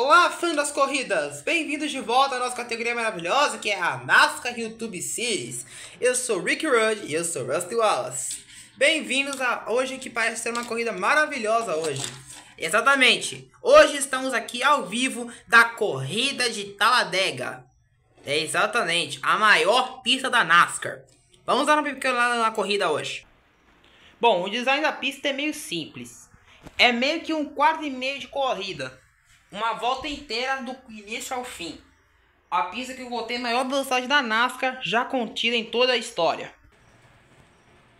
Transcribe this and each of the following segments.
Olá, fã das corridas! Bem-vindos de volta à nossa categoria maravilhosa que é a NASCAR YouTube Series. Eu sou Rick Rudd e eu sou Rusty Wallace. Bem-vindos a hoje que parece ser uma corrida maravilhosa hoje. Exatamente, hoje estamos aqui ao vivo da corrida de Talladega. É exatamente, a maior pista da NASCAR. Vamos dar uma pequena na corrida hoje. Bom, o design da pista é meio simples. É meio que um quarto e meio de corrida uma volta inteira do início ao fim. A pista que contém a maior velocidade da NASCAR já contida em toda a história.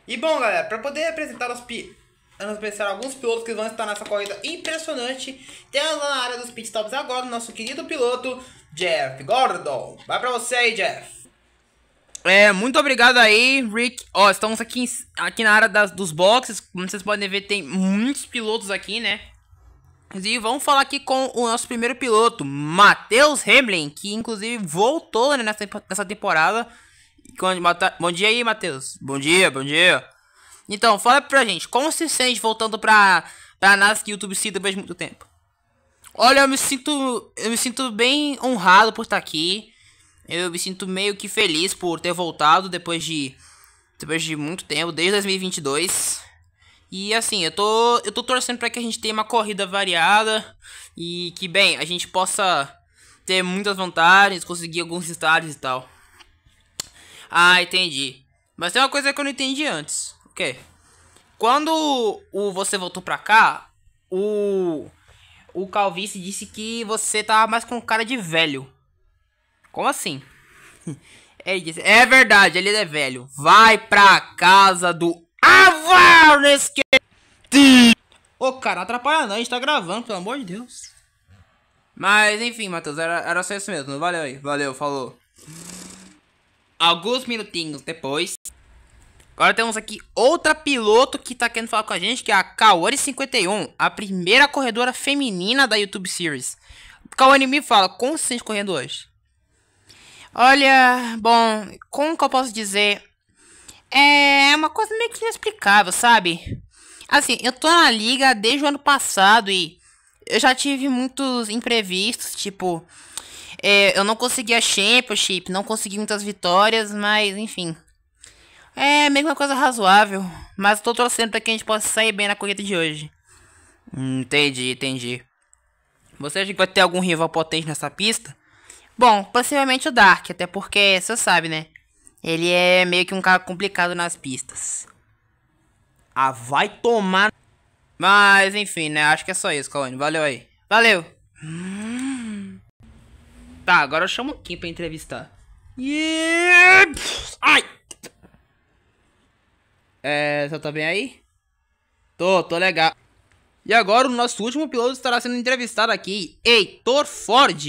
E bom, galera, para poder apresentar os pi pensar alguns pilotos que vão estar nessa corrida impressionante, temos na área dos pitstops agora o nosso querido piloto Jeff Gordon. Vai para você aí, Jeff. É, muito obrigado aí, Rick. Ó, estamos aqui, aqui na área das, dos boxes. Como vocês podem ver, tem muitos pilotos aqui, né? E vamos falar aqui com o nosso primeiro piloto, Matheus Hemlin, que inclusive voltou né, nessa, nessa temporada. Bom dia aí, Matheus. Bom dia, bom dia. Então, fala pra gente, como se sente voltando pra, pra que o YouTube Seed depois de muito tempo? Olha, eu me sinto. Eu me sinto bem honrado por estar aqui. Eu me sinto meio que feliz por ter voltado depois de. Depois de muito tempo, desde 2022. E assim, eu tô, eu tô torcendo para que a gente tenha uma corrida variada e que, bem, a gente possa ter muitas vantagens, conseguir alguns estádios e tal. Ah, entendi. Mas tem uma coisa que eu não entendi antes. O quê? Quando o você voltou pra cá, o o Calvície disse que você tava mais com cara de velho. Como assim? ele disse, é verdade, ele é velho. Vai pra casa do Avarnes que. Ô, cara, atrapalha não, a gente tá gravando, pelo amor de Deus. Mas enfim, Matheus, era, era só isso mesmo. Valeu aí, valeu, falou. Alguns minutinhos depois. Agora temos aqui outra piloto que tá querendo falar com a gente, que é a Kaori 51, a primeira corredora feminina da YouTube Series. Kaori me fala, como se sente correndo hoje? Olha, bom, como que eu posso dizer? é uma coisa meio que inexplicável, sabe? Assim, eu tô na liga desde o ano passado e eu já tive muitos imprevistos, tipo, é, eu não consegui a Championship, não consegui muitas vitórias, mas enfim. É meio que uma coisa razoável, mas tô torcendo pra que a gente possa sair bem na corrida de hoje. Hum, entendi, entendi. Você acha que vai ter algum rival potente nessa pista? Bom, possivelmente o Dark, até porque, você sabe, né? Ele é meio que um cara complicado nas pistas. Ah, vai tomar. Mas enfim, né? Acho que é só isso, Cauane. Valeu aí. Valeu! Tá, agora eu chamo quem pra entrevistar. Yeah! Ai! É, você tá bem aí? Tô, tô legal. E agora o nosso último piloto estará sendo entrevistado aqui, Heitor Ford.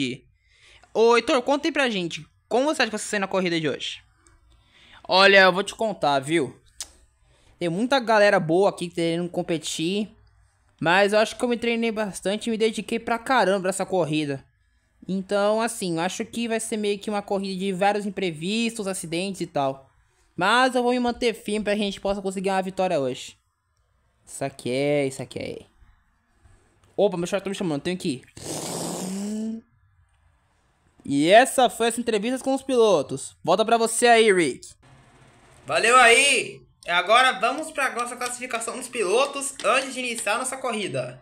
Ô, Heitor, conta aí pra gente, como você acha que vai ser na corrida de hoje? Olha, eu vou te contar, viu? Tem muita galera boa aqui querendo competir. Mas eu acho que eu me treinei bastante e me dediquei pra caramba pra essa corrida. Então, assim, eu acho que vai ser meio que uma corrida de vários imprevistos, acidentes e tal. Mas eu vou me manter firme pra a gente possa conseguir uma vitória hoje. Saquei, é, saquei. É. Opa, meu chefe tá me chamando, tenho que ir. E essa foi as entrevistas com os pilotos. Volta pra você aí, Rick. Valeu aí! Agora vamos para a nossa classificação dos pilotos antes de iniciar nossa corrida.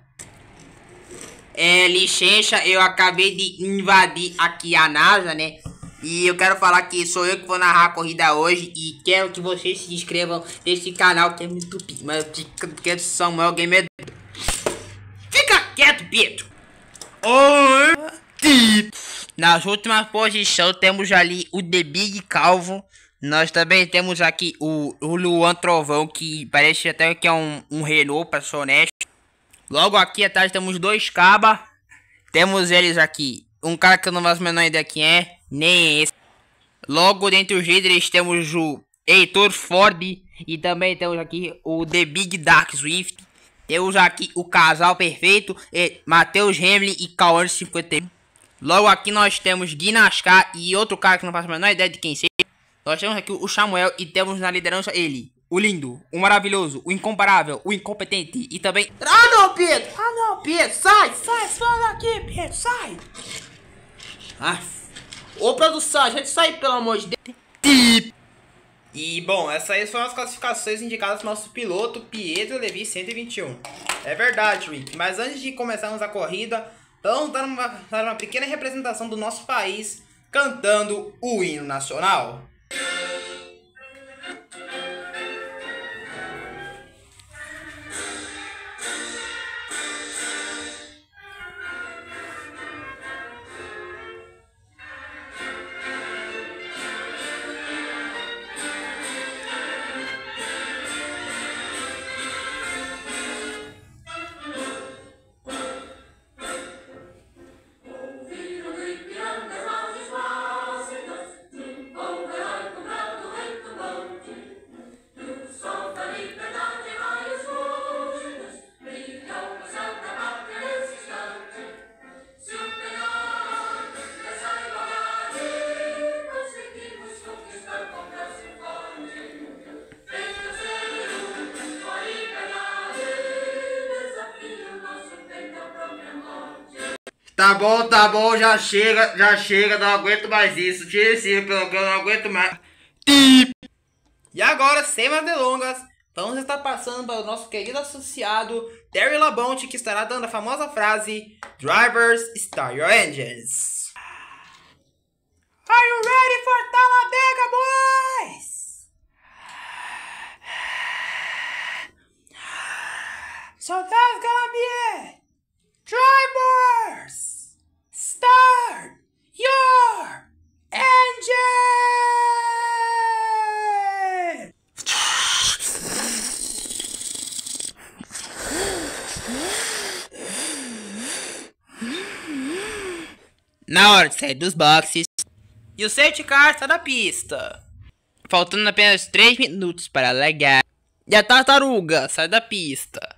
É, licença, eu acabei de invadir aqui a NASA, né? E eu quero falar que sou eu que vou narrar a corrida hoje e quero que vocês se inscrevam nesse canal que é muito pico, mas fica quieto, Samuel Gamer. Fica quieto, Pietro! Nas últimas posições temos ali o The Big Calvo, nós também temos aqui o, o Luan Trovão, que parece até que é um, um Renault, pra ser honesto. Logo aqui atrás temos dois Caba Temos eles aqui. Um cara que eu não faço a menor ideia quem é, nem é esse. Logo dentro dos líderes temos o Heitor Ford. E também temos aqui o The Big Dark Swift. Temos aqui o casal perfeito, Matheus Hamlin e Cauane 51. Logo aqui nós temos Guinascar e outro cara que não faço a menor ideia de quem seja. Nós temos aqui o Samuel e temos na liderança ele, o lindo, o maravilhoso, o incomparável, o incompetente e também... Ah não, Pedro! Ah não, Pedro! Sai! Sai, sai daqui, Pedro! Sai! Ah. Ô produção, a gente sai, pelo amor de Deus! E bom, essas foram as classificações indicadas pelo nosso piloto Pietro Levi 121. É verdade, Rick, mas antes de começarmos a corrida, vamos dar uma, dar uma pequena representação do nosso país cantando o hino nacional. Tá bom, tá bom, já chega, já chega, não aguento mais isso. Tira esse eu não aguento mais. E agora, sem mais delongas, vamos estar passando para o nosso querido associado Terry Labonte, que estará dando a famosa frase: Drivers, start your engines. Are you ready for Talladega, boys? So that's gonna be it! Drivers! Turn your engine! Na hora de sair dos boxes, e o safety car está da pista. Faltando apenas 3 minutos para largar, e a tartaruga sai da pista.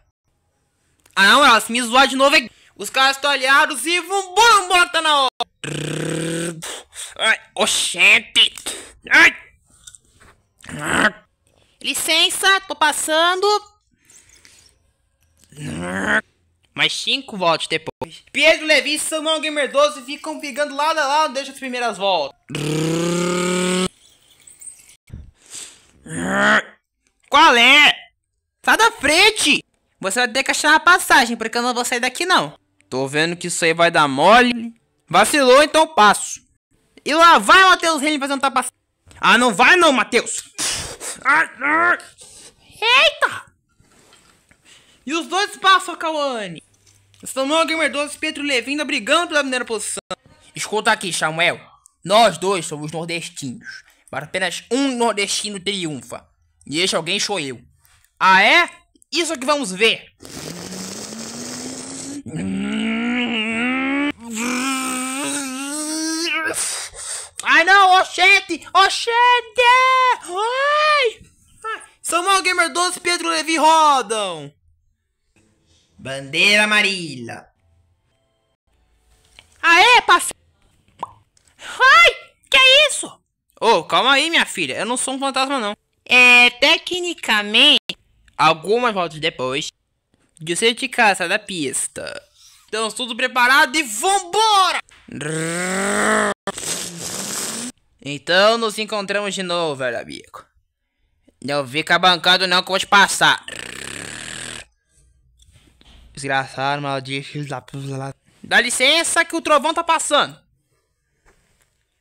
Ah não, ela se me zoar de novo é... Os caras estão aliados e vambora, vambora, tá na hora. Ai, oxente. Ai. Licença, tô passando. Mais 5 voltas depois. Pedro Levi e Samuel Gamer 12 ficam brigando lado a lado desde as primeiras voltas. Qual é? Sai da frente! Você vai ter que achar a passagem, porque eu não vou sair daqui não. Tô vendo que isso aí vai dar mole. Vacilou, então passo. E lá vai o Matheus Henrique fazendo um tapa. Ah, não vai não, Matheus. Eita! E os dois passam a Kawane. Samuel Gamer 12 e Pedro Levin ainda brigando pela primeira posição. Escuta aqui, Samuel. Nós dois somos nordestinos. Mas apenas um nordestino triunfa. E este alguém sou eu. Ah é? Isso é que vamos ver. Ai não, oxente! Oxente! Ai! são mal Gamer 12 Pedro Levi rodam! Bandeira amarela. Aê, parceiro! Ai! Que isso? Ô, oh, calma aí, minha filha. Eu não sou um fantasma, não. É, tecnicamente... Algumas voltas depois... De ser de caça da pista. Estamos tudo preparado e vambora! Rrr. Então nos encontramos de novo, velho amigo. Não fica bancado não que eu vou te passar. Desgraçado, maldito, filho da puta. Dá licença que o trovão tá passando.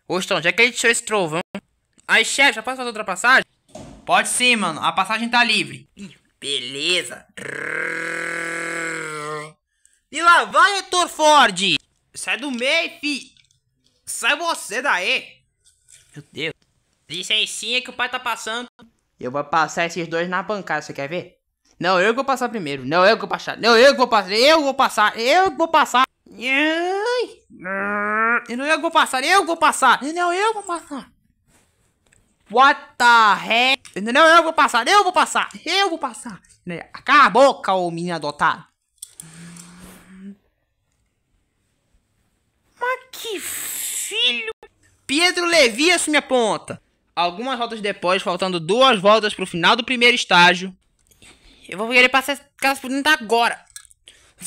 Gostão, já é que ele tirou esse trovão. Aí, chefe, já posso fazer outra passagem? Pode sim, mano. A passagem tá livre. Beleza. E lá vai, Hector Ford. Sai do meio, fi. Sai você daí. Meu Deus. Licencinha que o pai tá passando. Eu vou passar esses dois na bancada, você quer ver? Não, eu que vou passar primeiro. Não, eu que vou passar. Não, eu que vou passar. Eu vou passar. Eu que vou passar. Não, eu que vou passar. Eu que vou passar. Não, eu vou passar. What the heck? Não, eu vou passar. Eu vou passar. Eu vou passar. Cala a boca, ô menino adotado. Pedro Levi assume a ponta. Algumas voltas depois, faltando duas voltas para o final do primeiro estágio. Eu vou querer passar aquelas caras por dentro agora.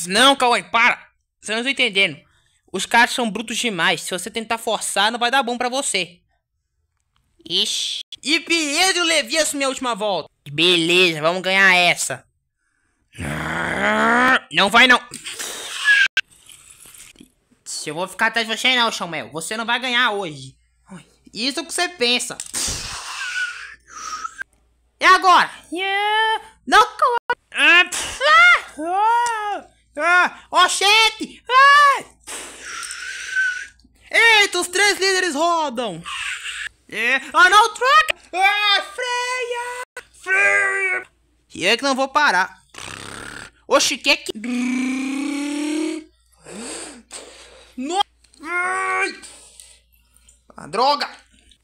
Não, Cauê, para. Você não tá entendendo. Os caras são brutos demais. Se você tentar forçar, não vai dar bom para você. Ixi. E Pedro Levi assumiu a última volta. Beleza, vamos ganhar essa. Não vai não fácil. Eu vou ficar atrás de você não, Chamel. Você não vai ganhar hoje. Isso é o que você pensa. E agora? Yeah. Não ah, ah, ah, Oh, gente! Ah. Eita, os três líderes rodam! Ah, não, troca! Ah, freia! Freia! E é que não vou parar. Oxi, que que... No... A ah, droga!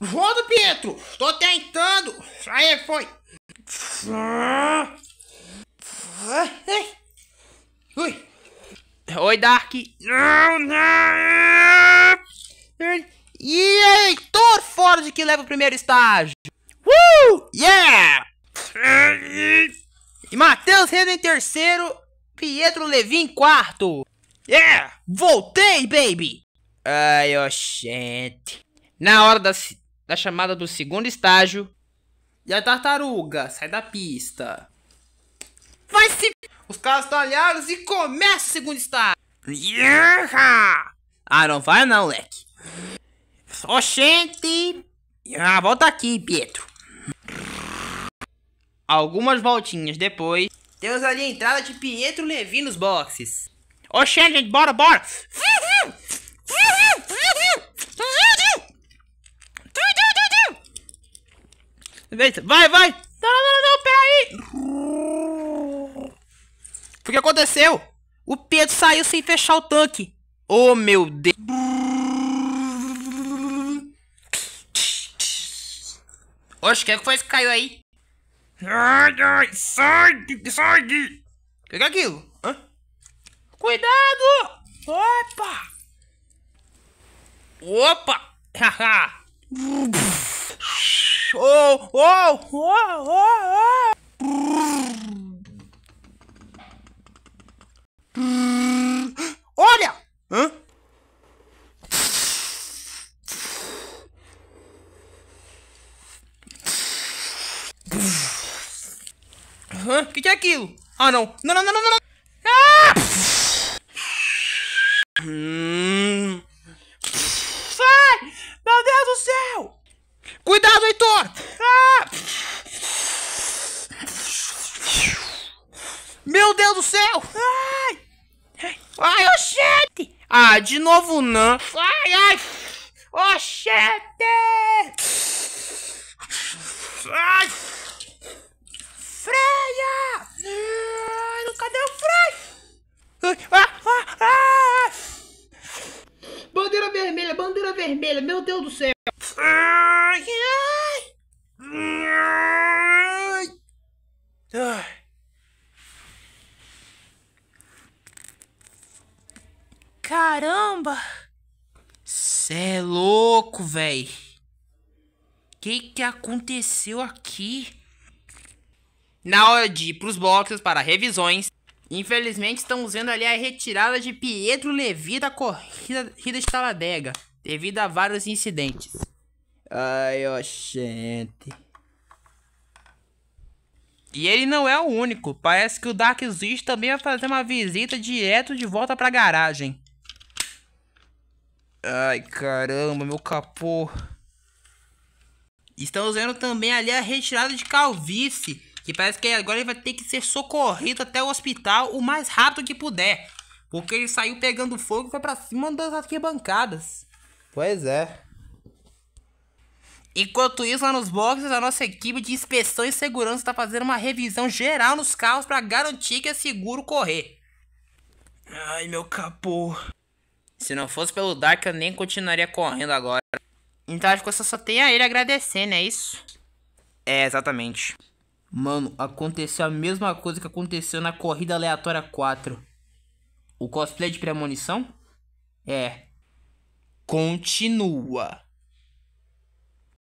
Roda, Pietro! Tô tentando! Aí, foi! Ui! Oi, Dark! Não, não! E aí, Thor Ford que leva o primeiro estágio! woo, uh! Yeah! E Matheus Renda em terceiro, Pietro Levi em quarto! Yeah! Voltei, baby! Ai, oxente. Na hora da, da chamada do segundo estágio. E a tartaruga, sai da pista. Vai se. Os caras estão aliados e começa o segundo estágio. Yeah! Ah, não vai não, leque. Oxente! Ah, volta aqui, Pietro. Algumas voltinhas depois, temos ali a entrada de Pietro Levi nos boxes. Oxê, gente, bora, bora! Vai, vai! Tá, não, não, não, peraí! O que aconteceu? O Pedro saiu sem fechar o tanque. Oh, meu Deus! Oxe, o que é foi que caiu aí? Sai, sai, sai! O que é aquilo? Cuidado! Opa! Opa! Haha! oh, oh, oh, oh, oh. Olha! Hã? Hã? O que, que é aquilo? Ah, não. Não, não, não, não, não. Ah, de novo não. Ai, ai. Oxente! Ai! Freia! Ai, cadê o freio? Ah, ah, ah. Bandeira vermelha, bandeira vermelha, meu Deus do céu! ai! ai. ai. Caramba! Cê é louco, véi. Que que aconteceu aqui? Na hora de ir pros boxes para revisões, infelizmente estamos vendo ali a retirada de Pietro Levi da corrida de Taladega, devido a vários incidentes. Ai, ó, gente! E ele não é o único, parece que o Dark Zeus também vai fazer uma visita direto de volta pra garagem. Ai, caramba, meu capô. Estamos vendo também ali a retirada de calvície. Que parece que agora ele vai ter que ser socorrido até o hospital o mais rápido que puder. Porque ele saiu pegando fogo e foi pra cima das arquibancadas. Pois é. Enquanto isso, lá nos boxes, a nossa equipe de inspeção e segurança está fazendo uma revisão geral nos carros para garantir que é seguro correr. Ai, meu capô. Se não fosse pelo Dark, eu nem continuaria correndo agora. Então acho que eu só, só tenho a ele agradecer, né? Isso. É, exatamente. Mano, aconteceu a mesma coisa que aconteceu na Corrida Aleatória 4. O cosplay de premonição? É. Continua.